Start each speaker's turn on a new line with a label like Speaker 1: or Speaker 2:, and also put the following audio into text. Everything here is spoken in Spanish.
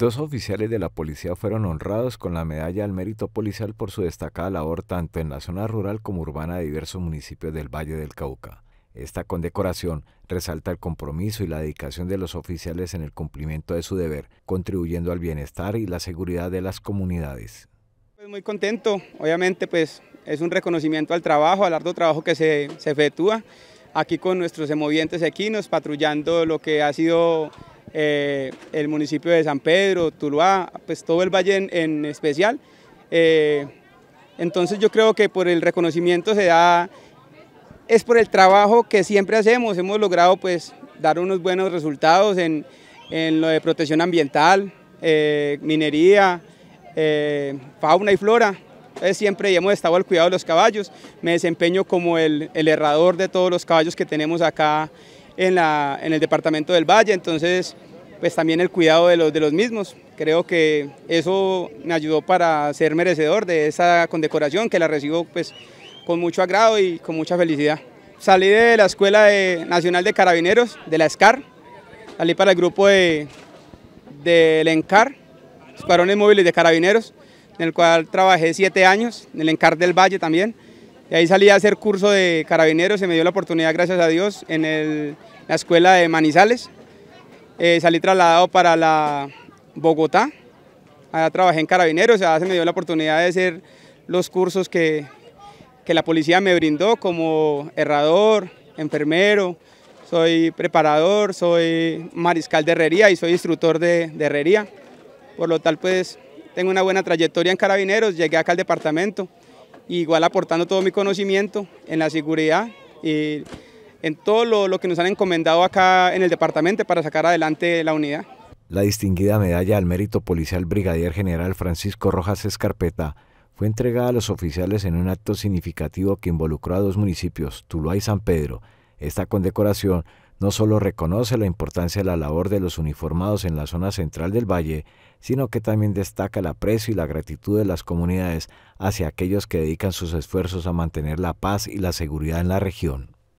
Speaker 1: Dos oficiales de la policía fueron honrados con la medalla al mérito policial por su destacada labor tanto en la zona rural como urbana de diversos municipios del Valle del Cauca. Esta condecoración resalta el compromiso y la dedicación de los oficiales en el cumplimiento de su deber, contribuyendo al bienestar y la seguridad de las comunidades.
Speaker 2: Pues muy contento, obviamente pues es un reconocimiento al trabajo, al arduo trabajo que se, se efectúa aquí con nuestros emovientes equinos, patrullando lo que ha sido eh, el municipio de San Pedro, Tuluá, pues todo el valle en, especial. Eh, entonces yo creo que por el reconocimiento se da, es por el trabajo que siempre hacemos, hemos logrado pues dar unos buenos resultados en, lo de protección ambiental, eh, minería, fauna y flora. Entonces siempre hemos estado al cuidado de los caballos. Me desempeño como el, el, herrador de todos los caballos que tenemos acá en, el departamento del Valle, entonces pues también el cuidado de los, de los mismos. Creo que eso me ayudó para ser merecedor de esa condecoración que la recibo pues con mucho agrado y con mucha felicidad. Salí de la Escuela Nacional de Carabineros, de la SCAR, salí para el grupo del de, ENCAR, Escuadrones Móviles de Carabineros, en el cual trabajé siete años, en el ENCAR del Valle también y ahí salí a hacer curso de carabineros se me dio la oportunidad, gracias a Dios, en la escuela de Manizales. Eh, salí trasladado para la Bogotá, allá trabajé en carabineros, se me dio la oportunidad de hacer los cursos que, la policía me brindó como herrador, enfermero, soy preparador, soy mariscal de herrería y soy instructor de, de, herrería. Por lo tal, pues tengo una buena trayectoria en Carabineros, llegué acá al departamento igual aportando todo mi conocimiento en la seguridad y en todo lo, que nos han encomendado acá en el departamento para sacar adelante la unidad.
Speaker 1: La distinguida medalla al mérito policial brigadier general Francisco Rojas Escarpeta fue entregada a los oficiales en un acto significativo que involucró a dos municipios, Tuluá y San Pedro. Esta condecoración no solo reconoce la importancia de la labor de los uniformados en la zona central del valle, sino que también destaca el aprecio y la gratitud de las comunidades hacia aquellos que dedican sus esfuerzos a mantener la paz y la seguridad en la región.